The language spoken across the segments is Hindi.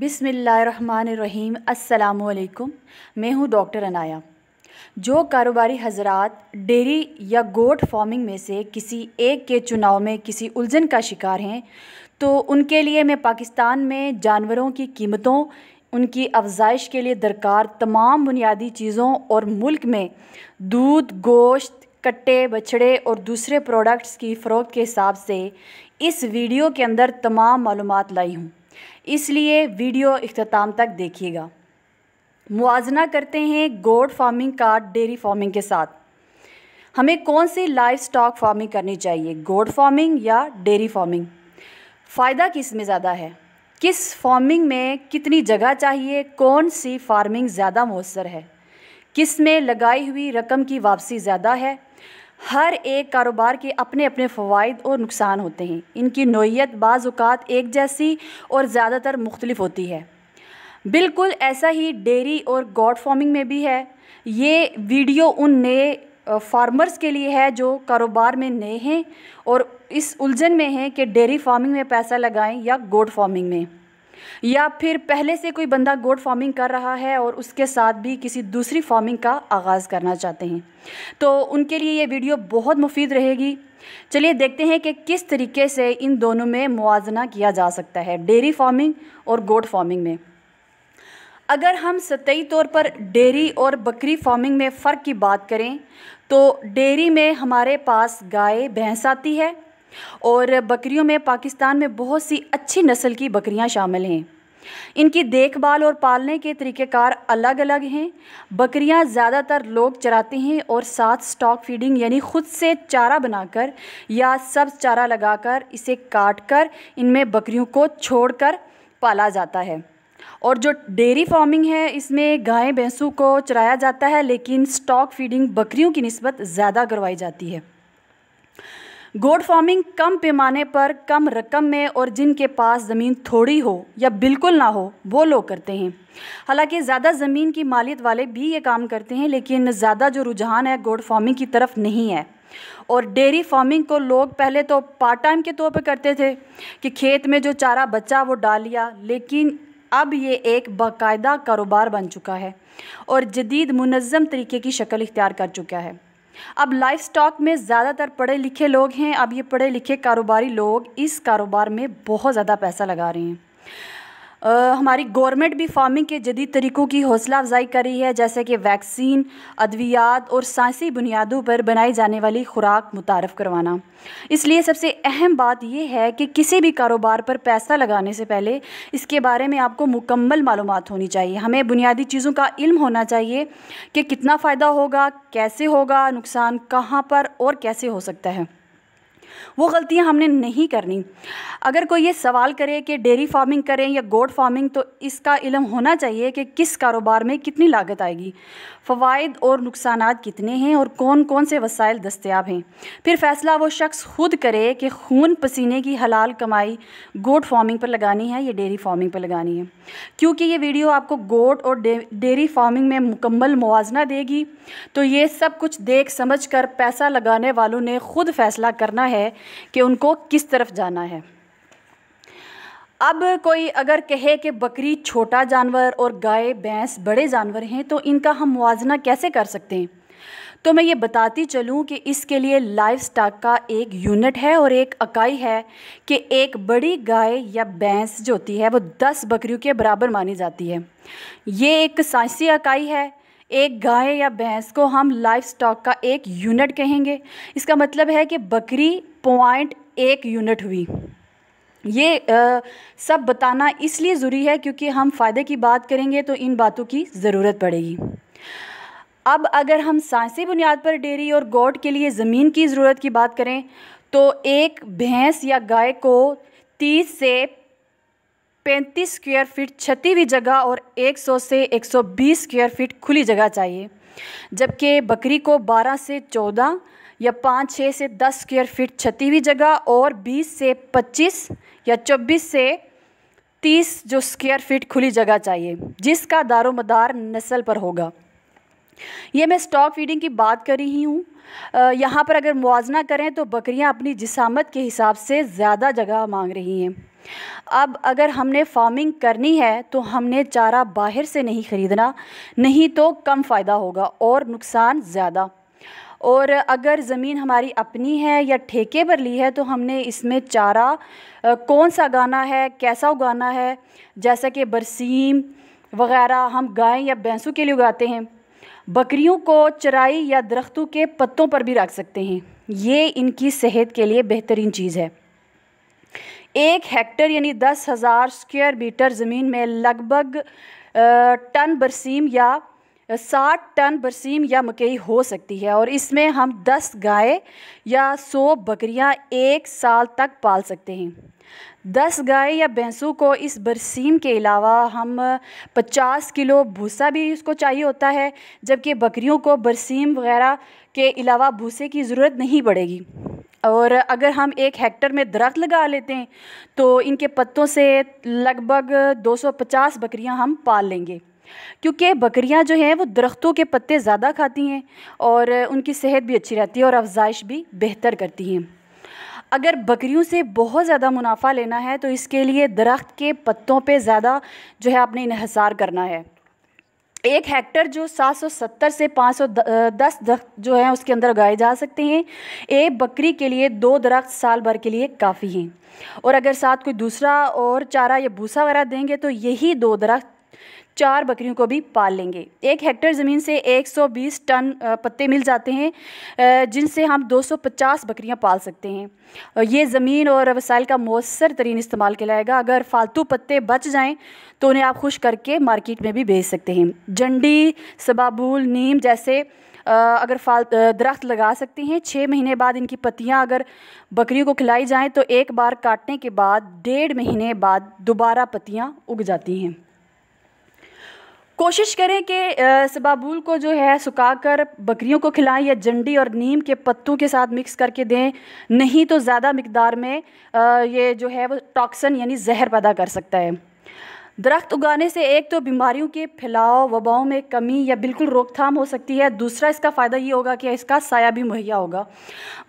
बिसमीम् अल्लाम मैं हूँ डॉक्टर अनाया जो कारोबारी हजरात डेरी या गोट फार्मिंग में से किसी एक के चुनाव में किसी उलझन का शिकार हैं तो उनके लिए मैं पाकिस्तान में जानवरों की कीमतों उनकी अफजाइश के लिए दरकार तमाम बुनियादी चीज़ों और मुल्क में दूध गोश्त कट्टे बछड़े और दूसरे प्रोडक्ट्स की फ़रोख्त के हिसाब से इस वीडियो के अंदर तमाम मालूम लाई हूँ इसलिए वीडियो अख्ताम तक देखिएगा मुजना करते हैं गोड फार्मिंग का डेयरी फार्मिंग के साथ हमें कौन सी लाइफ स्टॉक फार्मिंग करनी चाहिए गोड फार्मिंग या डेयरी फार्मिंग फ़ायदा किस में ज़्यादा है किस फार्मिंग में कितनी जगह चाहिए कौन सी फार्मिंग ज़्यादा मौसर है किस में लगाई हुई रकम की वापसी ज़्यादा है हर एक कारोबार के अपने अपने फ़वाद और नुकसान होते हैं इनकी नोयत बाज़ात एक जैसी और ज़्यादातर मुख्तलिफ होती है बिल्कुल ऐसा ही डेयरी और गॉड फार्मिंग में भी है ये वीडियो उन नए फार्मर्स के लिए है जो कारोबार में नए हैं और इस उलझन में हैं कि डेयरी फार्मिंग में पैसा लगाएं या गोड फार्मिंग में या फिर पहले से कोई बंदा गोट फार्मिंग कर रहा है और उसके साथ भी किसी दूसरी फार्मिंग का आगाज़ करना चाहते हैं तो उनके लिए ये वीडियो बहुत मुफीद रहेगी चलिए देखते हैं कि किस तरीके से इन दोनों में मुजना किया जा सकता है डेयरी फार्मिंग और गोट फार्मिंग में अगर हम सतही तौर पर डेयरी और बकरी फार्मिंग में फ़र्क की बात करें तो डेयरी में हमारे पास गाय भैंस आती है और बकरियों में पाकिस्तान में बहुत सी अच्छी नस्ल की बकरियां शामिल हैं इनकी देखभाल और पालने के तरीक़ेकार अलग अलग हैं बकरियां ज़्यादातर लोग चराते हैं और साथ स्टॉक फीडिंग यानी ख़ुद से चारा बनाकर या सब्ज चारा लगाकर इसे काट कर इनमें बकरियों को छोड़कर पाला जाता है और जो डेयरी फार्मिंग है इसमें गाय भैंसों को चराया जाता है लेकिन स्टॉक फीडिंग बकरियों की नस्बत ज़्यादा करवाई जाती है गोड फार्मिंग कम पैमाने पर कम रकम में और जिनके पास ज़मीन थोड़ी हो या बिल्कुल ना हो वो लोग करते हैं हालांकि ज़्यादा ज़मीन की मालियत वाले भी ये काम करते हैं लेकिन ज़्यादा जो रुझान है गोड फार्मिंग की तरफ नहीं है और डेयरी फार्मिंग को लोग पहले तो पार्ट टाइम के तौर पर करते थे कि खेत में जो चारा बचा वो डाल लिया लेकिन अब ये एक बाकायदा कारोबार बन चुका है और जदीद मुनज़म तरीके की शक्ल इख्तियार कर चुका है अब लाइफ स्टॉक में ज़्यादातर पढ़े लिखे लोग हैं अब ये पढ़े लिखे कारोबारी लोग इस कारोबार में बहुत ज़्यादा पैसा लगा रहे हैं हमारी गवर्नमेंट भी फार्मिंग के जदीद तरीक़ों की हौसला अफजाई कर रही है जैसे कि वैक्सीन अद्वियात और सांसी बुनियादों पर बनाई जाने वाली खुराक मुतारफ़ करवाना इसलिए सबसे अहम बात यह है कि किसी भी कारोबार पर पैसा लगाने से पहले इसके बारे में आपको मुकम्मल मालूम होनी चाहिए हमें बुनियादी चीज़ों का इल्म होना चाहिए कि कितना फ़ायदा होगा कैसे होगा नुकसान कहाँ पर और कैसे हो सकता है वो गलतियाँ हमने नहीं करनी अगर कोई ये सवाल करे कि डेयरी फार्मिंग करें या गोड फार्मिंग तो इसका इलम होना चाहिए कि किस कारोबार में कितनी लागत आएगी फ़वाद और नुकसान कितने हैं और कौन कौन से वसाइल दस्तियाब हैं फिर फ़ैसला वो शख्स खुद करे कि खून पसीने की हलाल कमाई गोट फार्मिंग पर लगानी है या डेयरी फार्मिंग पर लगानी है क्योंकि ये वीडियो आपको गोट और डेयरी फार्मिंग में मुकम्मल मुवजना देगी तो ये सब कुछ देख समझ कर पैसा लगाने वालों ने खुद फैसला करना है है कि उनको किस तरफ जाना है अब कोई अगर कहे कि बकरी छोटा जानवर और गाय भैंस बड़े जानवर हैं तो इनका हम मुआजना कैसे कर सकते हैं तो मैं ये बताती चलूं कि इसके लिए लाइफ स्टाक का एक यूनिट है और एक इकाई है कि एक बड़ी गाय या भैंस जो होती है वो दस बकरियों के बराबर मानी जाती है ये एक साइंसी इकाई है एक गाय या भैंस को हम लाइफ स्टॉक का एक यूनिट कहेंगे इसका मतलब है कि बकरी पॉइंट एक यूनिट हुई ये आ, सब बताना इसलिए ज़रूरी है क्योंकि हम फ़ायदे की बात करेंगे तो इन बातों की ज़रूरत पड़ेगी अब अगर हम साइंसी बुनियाद पर डेयरी और गोट के लिए ज़मीन की ज़रूरत की बात करें तो एक भैंस या गाय को 30 से पैंतीस स्क्वायर फीट छती हुई जगह और 100 से 120 स्क्वायर फीट खुली जगह चाहिए जबकि बकरी को 12 से 14 या 5 6 से 10 स्क्वायर फीट छती हुई जगह और 20 से 25 या 24 से 30 जो स्क्वायर फीट खुली जगह चाहिए जिसका दारोमदार नस्ल पर होगा ये मैं स्टॉक फीडिंग की बात कर रही हूँ यहाँ पर अगर मुआवजना करें तो बकरियाँ अपनी जिसामत के हिसाब से ज़्यादा जगह मांग रही हैं अब अगर हमने फार्मिंग करनी है तो हमने चारा बाहर से नहीं ख़रीदना नहीं तो कम फ़ायदा होगा और नुकसान ज़्यादा और अगर ज़मीन हमारी अपनी है या ठेके पर ली है तो हमने इसमें चारा कौन सा उगाना है कैसा उगाना है जैसा कि बरसीम वगैरह हम गाय या भैंसों के लिए उगाते हैं बकरियों को चराई या दरख्तों के पत्तों पर भी रख सकते हैं ये इनकी सेहत के लिए बेहतरीन चीज़ है एक हेक्टर यानी दस हज़ार स्क्वेयर मीटर ज़मीन में लगभग टन बरसीम या साठ टन बरसीम या मकई हो सकती है और इसमें हम दस गाय या सौ बकरियां एक साल तक पाल सकते हैं दस गाय या भैंसों को इस बरसीम के अलावा हम पचास किलो भूसा भी इसको चाहिए होता है जबकि बकरियों को बरसीम वगैरह के अलावा भूसे की ज़रूरत नहीं पड़ेगी और अगर हम एक हेक्टर में दरख्त लगा लेते हैं तो इनके पत्तों से लगभग 250 बकरियां हम पाल लेंगे क्योंकि बकरियां जो हैं वो दरख्तों के पत्ते ज़्यादा खाती हैं और उनकी सेहत भी अच्छी रहती है और अफजाइश भी बेहतर करती हैं अगर बकरियों से बहुत ज़्यादा मुनाफा लेना है तो इसके लिए दरख्त के पत्तों पे ज़्यादा जो है आपने इहसार करना है एक हेक्टर जो 770 से 510 दरख्त जो है उसके अंदर उगाए जा सकते हैं एक बकरी के लिए दो दरख्त साल भर के लिए काफ़ी हैं और अगर साथ कोई दूसरा और चारा या भूसा वगैरह देंगे तो यही दो दरख्त चार बकरियों को भी पाल लेंगे एक हेक्टेयर ज़मीन से 120 टन पत्ते मिल जाते हैं जिनसे हम 250 बकरियां पाल सकते हैं ये ज़मीन और वसाइल का मौसर तरीन इस्तेमाल कहलाएगा अगर फालतू पत्ते बच जाएँ तो उन्हें आप खुश करके मार्केट में भी बेच सकते हैं जंडी सबाबुल नीम जैसे अगर फाल दरख्त लगा सकते हैं छः महीने बाद इनकी पत्तियाँ अगर बकरियों को खिलाई जाएँ तो एक बार काटने के बाद डेढ़ महीने बाद दोबारा पत्तियाँ उग जाती हैं कोशिश करें कि सबाबुल को जो है सुखाकर बकरियों को खिलाएं या जंडी और नीम के पत्तों के साथ मिक्स करके दें नहीं तो ज़्यादा मकदार में ये जो है वो टॉक्सन यानी जहर पैदा कर सकता है दरख्त उगाने से एक तो बीमारियों के फैलाव वबाओं में कमी या बिल्कुल रोकथाम हो सकती है दूसरा इसका फ़ायदा ये होगा कि इसका साया भी मुहैया होगा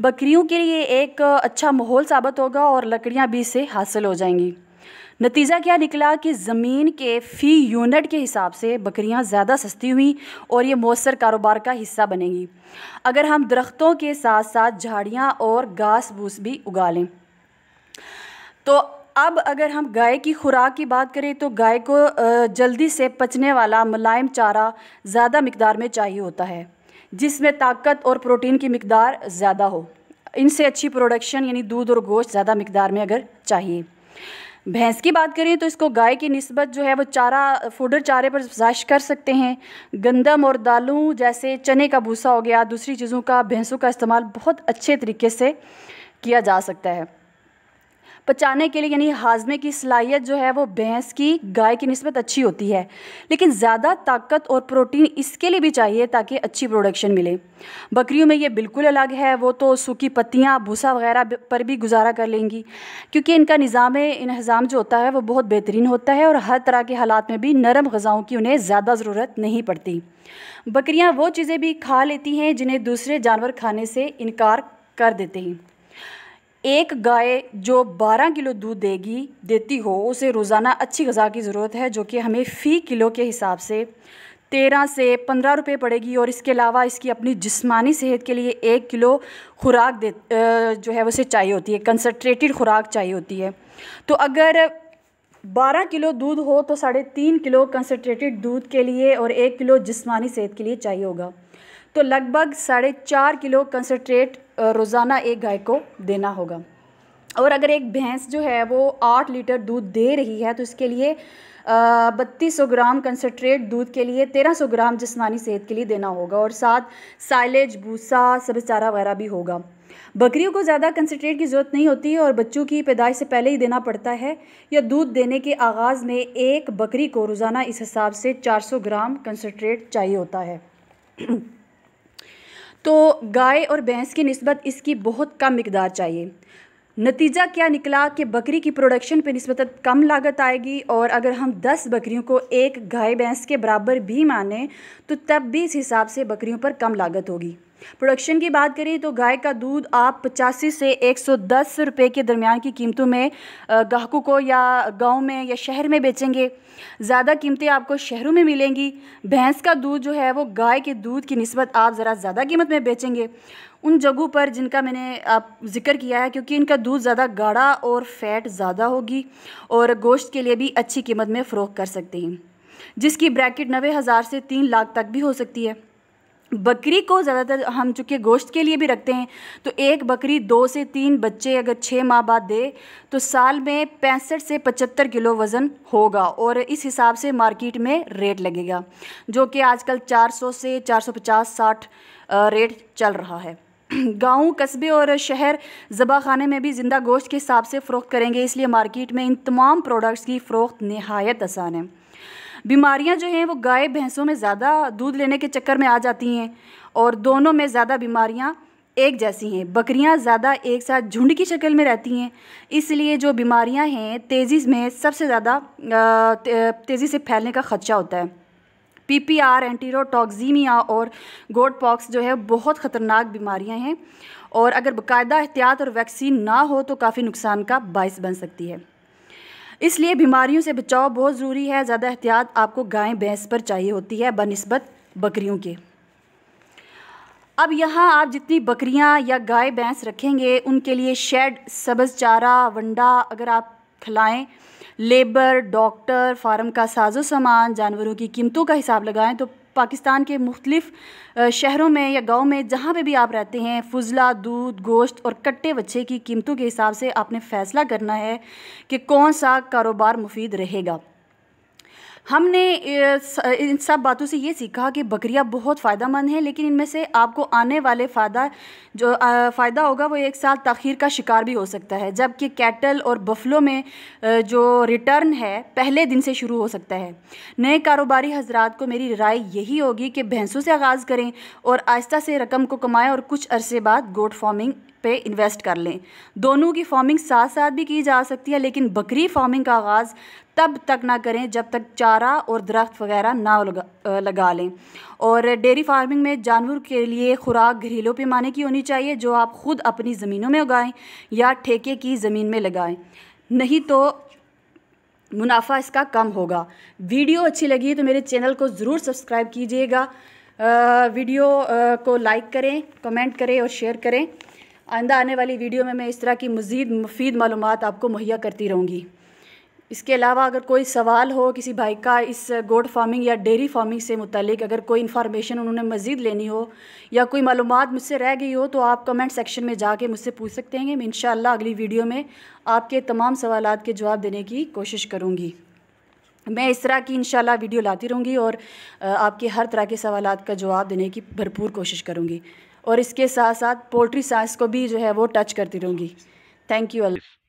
बकरियों के लिए एक अच्छा माहौल साबित होगा और लकड़ियाँ भी इसे हासिल हो जाएंगी नतीजा क्या निकला कि ज़मीन के फ़ी यूनिट के हिसाब से बकरियां ज़्यादा सस्ती हुई और ये मौसर कारोबार का हिस्सा बनेंगी अगर हम दरख्तों के साथ साथ झाड़ियाँ और घास भूस भी उगा लें तो अब अगर हम गाय की खुराक की बात करें तो गाय को जल्दी से पचने वाला मुलायम चारा ज़्यादा मकदार में चाहिए होता है जिसमें ताकत और प्रोटीन की मकदार ज़्यादा हो इनसे अच्छी प्रोडक्शन यानी दूध और गोश्त ज़्यादा मकदार में अगर चाहिए भैंस की बात करें तो इसको गाय की नस्बत जो है वो चारा फोडर चारे पर जाश कर सकते हैं गंदम और दालों जैसे चने का भूसा हो गया दूसरी चीज़ों का भैंसों का इस्तेमाल बहुत अच्छे तरीके से किया जा सकता है पचाने के लिए यानी हाजमे की सलाहियत जो है वो भैंस की गाय की नस्बत अच्छी होती है लेकिन ज़्यादा ताकत और प्रोटीन इसके लिए भी चाहिए ताकि अच्छी प्रोडक्शन मिले बकरियों में ये बिल्कुल अलग है वो तो सूखी पत्तियाँ भूसा वगैरह पर भी गुजारा कर लेंगी क्योंकि इनका निज़ाम इन्हज़ाम जो होता है वो बहुत बेहतरीन होता है और हर तरह के हालात में भी नरम गज़ाओं की उन्हें ज़्यादा ज़रूरत नहीं पड़ती बकरियाँ वो चीज़ें भी खा लेती हैं जिन्हें दूसरे जानवर खाने से इनकार कर देते हैं एक गाय जो 12 किलो दूध देगी देती हो उसे रोज़ाना अच्छी गज़ा की ज़रूरत है जो कि हमें फ़ी किलो के हिसाब से तेरह से पंद्रह रुपये पड़ेगी और इसके अलावा इसकी अपनी जिस्मानी सेहत के लिए एक किलो खुराक दे जो है उसे चाहिए होती है कंसनट्रेटेड खुराक चाहिए होती है तो अगर बारह किलो दूध हो तो साढ़े तीन किलो कंसनट्रेटेड दूध के लिए और एक किलो जिस्मानी सेहत के लिए चाहिए होगा तो लगभग साढ़े चार किलो कंसनट्रेट रोज़ाना एक गाय को देना होगा और अगर एक भैंस जो है वो आठ लीटर दूध दे रही है तो इसके लिए बत्तीस सौ ग्राम कंसनट्रेट दूध के लिए तेरह सौ ग्राम जिसमानी सेहत के लिए देना होगा और साथ साइलेज भूसा सब चारा वगैरह भी होगा बकरियों को ज़्यादा कंसनट्रेट की ज़रूरत नहीं होती और बच्चों की पैदाइश से पहले ही देना पड़ता है या दूध देने के आगाज़ में एक बकरी को रोज़ाना इस हिसाब से सौ ग्राम कंसनट्रेट चाहिए होता है तो गाय और भैंस की नस्बत इसकी बहुत कम मकदार चाहिए नतीजा क्या निकला कि बकरी की प्रोडक्शन पर नस्बता कम लागत आएगी और अगर हम 10 बकरियों को एक गाय भैंस के बराबर भी माने तो तब भी इस हिसाब से बकरियों पर कम लागत होगी प्रोडक्शन की बात करें तो गाय का दूध आप पचासी से 110 रुपए के दरमियान की कीमतों में गाहकों को या गांव में या शहर में बेचेंगे ज़्यादा कीमतें आपको शहरों में मिलेंगी भैंस का दूध जो है वो गाय के दूध की नस्बत आप ज़रा ज़्यादा कीमत में बेचेंगे उन जगहों पर जिनका मैंने आप जिक्र किया है क्योंकि इनका दूध ज़्यादा गाढ़ा और फैट ज़्यादा होगी और गोश्त के लिए भी अच्छी कीमत में फ़रोख कर सकते हैं जिसकी ब्रैकेट नबे हज़ार से तीन लाख तक भी हो सकती है बकरी को ज़्यादातर हम चूँकि गोश्त के लिए भी रखते हैं तो एक बकरी दो से तीन बच्चे अगर छः माह बाद दे तो साल में पैंसठ से पचहत्तर किलो वज़न होगा और इस हिसाब से मार्केट में रेट लगेगा जो कि आजकल 400 से 450 60 रेट चल रहा है गांव कस्बे और शहर ज़बा खाने में भी ज़िंदा गोश्त के हिसाब से फ़रोख्त करेंगे इसलिए मार्केट में इन तमाम प्रोडक्ट्स की फ़रोख्त नहायत आसान है बीमारियां जो हैं वो गाय भैंसों में ज़्यादा दूध लेने के चक्कर में आ जाती हैं और दोनों में ज़्यादा बीमारियां एक जैसी हैं बकरियां ज़्यादा एक साथ झुंड की शक्ल में रहती हैं इसलिए जो बीमारियां हैं तेज़ी में सबसे ज़्यादा तेज़ी से फैलने का ख़दशा होता है पी पी आर एंटीरोटॉक्सीमिया और गोड पॉक्स जो है बहुत ख़तरनाक बीमारियां हैं और अगर बाकायदा एहतियात और वैक्सीन ना हो तो काफ़ी नुकसान का बायस बन सकती है इसलिए बीमारियों से बचाव बहुत ज़रूरी है ज़्यादा एहतियात आपको गाय भैंस पर चाहिए होती है बनस्बत बकरियों के अब यहाँ आप जितनी बकरियाँ या गाय भैंस रखेंगे उनके लिए शेड सब्ज़ चारा वंडा अगर आप खिलाएं लेबर डॉक्टर फार्म का साजो सामान जानवरों की कीमतों का हिसाब लगाएं तो पाकिस्तान के मुख्तलिफ शहरों में या गाँव में जहाँ पर भी आप रहते हैं फजला दूध गोश्त और कट्टे बच्चे की कीमतों के हिसाब से आपने फ़ैसला करना है कि कौन सा कारोबार मुफीद रहेगा हमने इन सब बातों से ये सीखा कि बकरियाँ बहुत फ़ायदा हैं लेकिन इनमें से आपको आने वाले फ़ायदा जो फ़ायदा होगा वो एक साथ तखीर का शिकार भी हो सकता है जबकि कैटल और बफलों में जो रिटर्न है पहले दिन से शुरू हो सकता है नए कारोबारी हजरात को मेरी राय यही होगी कि भैंसों से आगाज़ करें और आहिस्ता से रकम को कमाएँ और कुछ अरसे बाद गोट फार्मिंग पे इन्वेस्ट कर लें दोनों की फार्मिंग साथ साथ भी की जा सकती है लेकिन बकरी फार्मिंग का आगाज़ तब तक ना करें जब तक चारा और दरख्त वगैरह ना लगा लगा लें और डेयरी फार्मिंग में जानवर के लिए खुराक घरेलू पैमाने की होनी चाहिए जो आप ख़ुद अपनी ज़मीनों में उगाएं या ठेके की ज़मीन में लगाएं नहीं तो मुनाफा इसका कम होगा वीडियो अच्छी लगी तो मेरे चैनल को ज़रूर सब्सक्राइब कीजिएगा वीडियो को लाइक करें कमेंट करें और शेयर करें आइंदा आने वाली वीडियो में मैं इस तरह की मज़ीद मुफीद मालूम आपको मुहैया करती रहूँगी इसके अलावा अगर कोई सवाल हो किसी भाई का इस गोड फार्मिंग या डेयरी फार्मिंग से मुतलिक अगर कोई इन्फॉर्मेशन उन्होंने मज़ीद लेनी हो या कोई मालूम मुझसे रह गई हो तो आप कमेंट सेक्शन में जाके मुझसे पूछ सकते हैं मैं इन अगली वीडियो में आपके तमाम सवाल के जवाब देने की कोशिश करूँगी मैं इस तरह की इन वीडियो लाती रहूँगी और आपके हर तरह के सवाल का जवाब देने की भरपूर कोशिश करूँगी और इसके साथ साथ पोल्ट्री साइंस को भी जो है वो टच करती रहूँगी थैंक यू अल्लाह